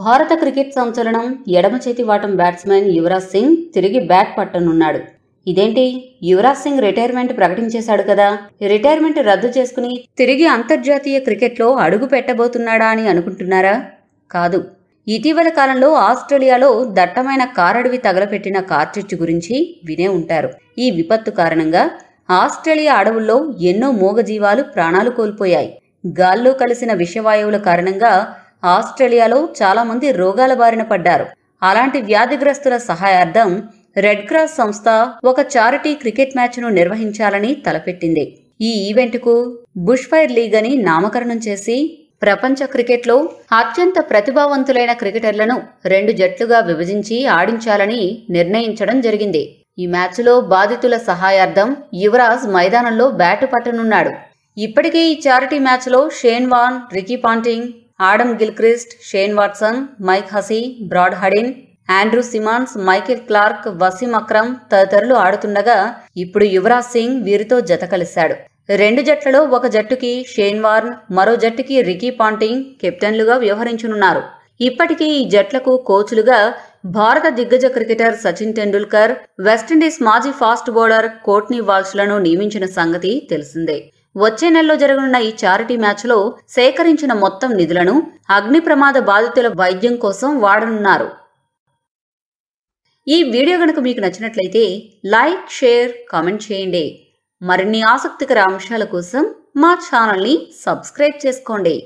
భారత క్రికెట్ సంచలనం ఎడమ చేతి వాటం బ్యాట్స్మెన్ యువరాజ్ సింగ్ తిరిగి బ్యాట్ పట్టనున్నాడు ఇదేంటి యువరాజ్ సింగ్ రిటైర్మెంట్ ప్రకటించేశాడు కదా రిటైర్మెంట్ రద్దు చేసుకుని తిరిగి అంతర్జాతీయ క్రికెట్లో అడుగు పెట్టబోతున్నాడా అని అనుకుంటున్నారా కాదు ఇటీవల కాలంలో ఆస్ట్రేలియాలో దట్టమైన కారడివి తగలపెట్టిన కార్చిచ్చు గురించి వినే ఉంటారు ఈ విపత్తు కారణంగా ఆస్ట్రేలియా అడవుల్లో ఎన్నో మూగజీవాలు ప్రాణాలు కోల్పోయాయి గాల్లో కలిసిన విషవాయువుల కారణంగా ఆస్ట్రేలియాలో చాలామంది రోగాల బారిన పడ్డారు అలాంటి వ్యాధిగ్రస్తుల సహాయార్థం రెడ్ క్రాస్ సంస్థ ఒక చారిటీ క్రికెట్ మ్యాచ్ను నిర్వహించాలని తలపెట్టింది ఈ ఈవెంట్కు బుష్ ఫైర్ లీగ్ అని నామకరణం చేసి ప్రపంచ క్రికెట్లో అత్యంత ప్రతిభావంతులైన క్రికెటర్లను రెండు జట్లుగా విభజించి ఆడించాలని నిర్ణయించడం జరిగింది ఈ మ్యాచ్లో బాధితుల సహాయార్థం యువరాజ్ మైదానంలో బ్యాటు పట్టనున్నాడు ఇప్పటికే ఈ చారిటీ మ్యాచ్లో Shane Warne Ricky Ponting Adam Gilchrist Shane Watson Mike Hussey Brad Haddin Andrew Symonds Michael Clarke Wasim Akram తదితరులు ఆడుతుండగా ఇప్పుడు యువరాజ్ సింగ్ వీరితో జత కలిశాడు రెండు జట్లలో ఒక జట్టుకి షేన్ వార్న్ మరో జట్టుకి రికీ పాంటింగ్ కెప్టెన్లుగా వ్యవహరించనున్నారు ఇప్పటికీ ఈ జట్లకు కోచ్లుగా భారత దిగ్గజ క్రికెటర్ సచిన్ టెండూల్కర్ వెస్టిండీస్ మాజీ ఫాస్ట్ బౌలర్ కోట్నీ వాల్ష్లను నియమించిన సంగతి తెలిసిందే వచ్చే నెలలో జరగనున్న ఈ చారిటీ మ్యాచ్లో సేకరించిన మొత్తం నిధులను అగ్ని ప్రమాద బాధితుల వైద్యం కోసం వాడనున్నారు ఈ వీడియో కనుక మీకు నచ్చినట్లయితే లైక్ షేర్ కామెంట్ చేయండి మరిన్ని ఆసక్తికర అంశాల కోసం మా ఛానల్ని సబ్స్క్రైబ్ చేసుకోండి